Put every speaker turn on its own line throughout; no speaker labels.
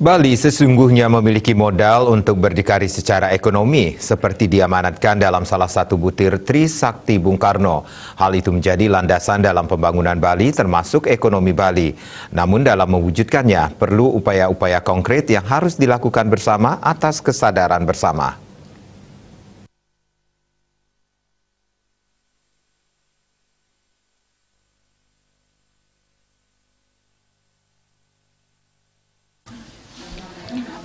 Bali sesungguhnya memiliki modal untuk berdikari secara ekonomi, seperti diamanatkan dalam salah satu butir Trisakti Bung Karno. Hal itu menjadi landasan dalam pembangunan Bali, termasuk ekonomi Bali. Namun dalam mewujudkannya, perlu upaya-upaya konkret yang harus dilakukan bersama atas kesadaran bersama.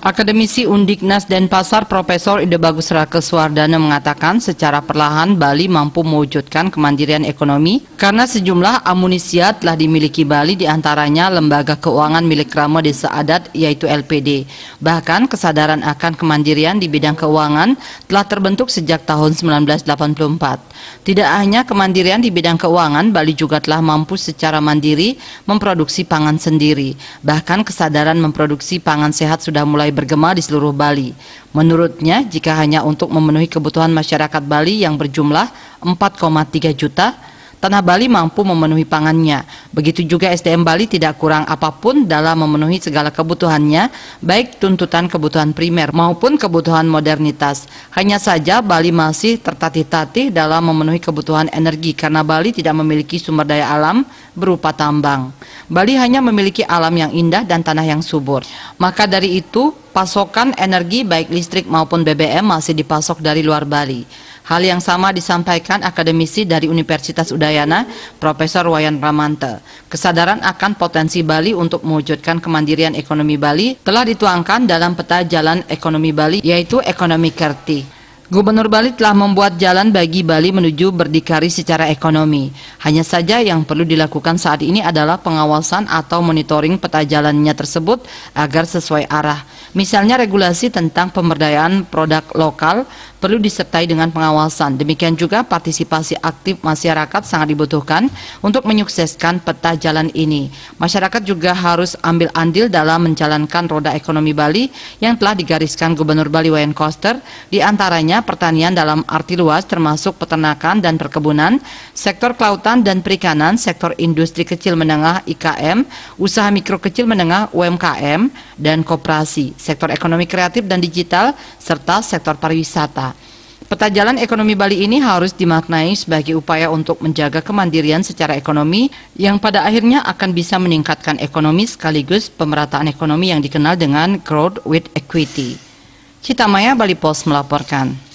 Akademisi Undiknas dan Pasar Profesor Ide Bagus Rakeswardana mengatakan secara perlahan Bali mampu mewujudkan kemandirian ekonomi karena sejumlah amunisia telah dimiliki Bali diantaranya Lembaga Keuangan Milik Rama Desa Adat yaitu LPD. Bahkan kesadaran akan kemandirian di bidang keuangan telah terbentuk sejak tahun 1984. Tidak hanya kemandirian di bidang keuangan, Bali juga telah mampu secara mandiri memproduksi pangan sendiri. Bahkan kesadaran memproduksi pangan sehat sudah mulai bergema di seluruh Bali. Menurutnya, jika hanya untuk memenuhi kebutuhan masyarakat Bali yang berjumlah 4,3 juta, Tanah Bali mampu memenuhi pangannya. Begitu juga SDM Bali tidak kurang apapun dalam memenuhi segala kebutuhannya, baik tuntutan kebutuhan primer maupun kebutuhan modernitas. Hanya saja Bali masih tertatih-tatih dalam memenuhi kebutuhan energi karena Bali tidak memiliki sumber daya alam berupa tambang. Bali hanya memiliki alam yang indah dan tanah yang subur. Maka dari itu, pasokan energi baik listrik maupun BBM masih dipasok dari luar Bali. Hal yang sama disampaikan akademisi dari Universitas Udayana, Profesor Wayan Ramante. Kesadaran akan potensi Bali untuk mewujudkan kemandirian ekonomi Bali telah dituangkan dalam peta jalan ekonomi Bali yaitu ekonomi Kerti. Gubernur Bali telah membuat jalan bagi Bali menuju berdikari secara ekonomi. Hanya saja yang perlu dilakukan saat ini adalah pengawasan atau monitoring peta jalannya tersebut agar sesuai arah. Misalnya regulasi tentang pemberdayaan produk lokal perlu disertai dengan pengawasan. Demikian juga partisipasi aktif masyarakat sangat dibutuhkan untuk menyukseskan peta jalan ini. Masyarakat juga harus ambil andil dalam menjalankan roda ekonomi Bali yang telah digariskan Gubernur Bali Wayan Koster diantaranya pertanian dalam arti luas termasuk peternakan dan perkebunan, sektor kelautan dan perikanan, sektor industri kecil menengah IKM, usaha mikro kecil menengah UMKM, dan kooperasi sektor ekonomi kreatif dan digital, serta sektor pariwisata. Peta jalan ekonomi Bali ini harus dimaknai sebagai upaya untuk menjaga kemandirian secara ekonomi yang pada akhirnya akan bisa meningkatkan ekonomi sekaligus pemerataan ekonomi yang dikenal dengan growth with equity. Citamaya Bali Post melaporkan.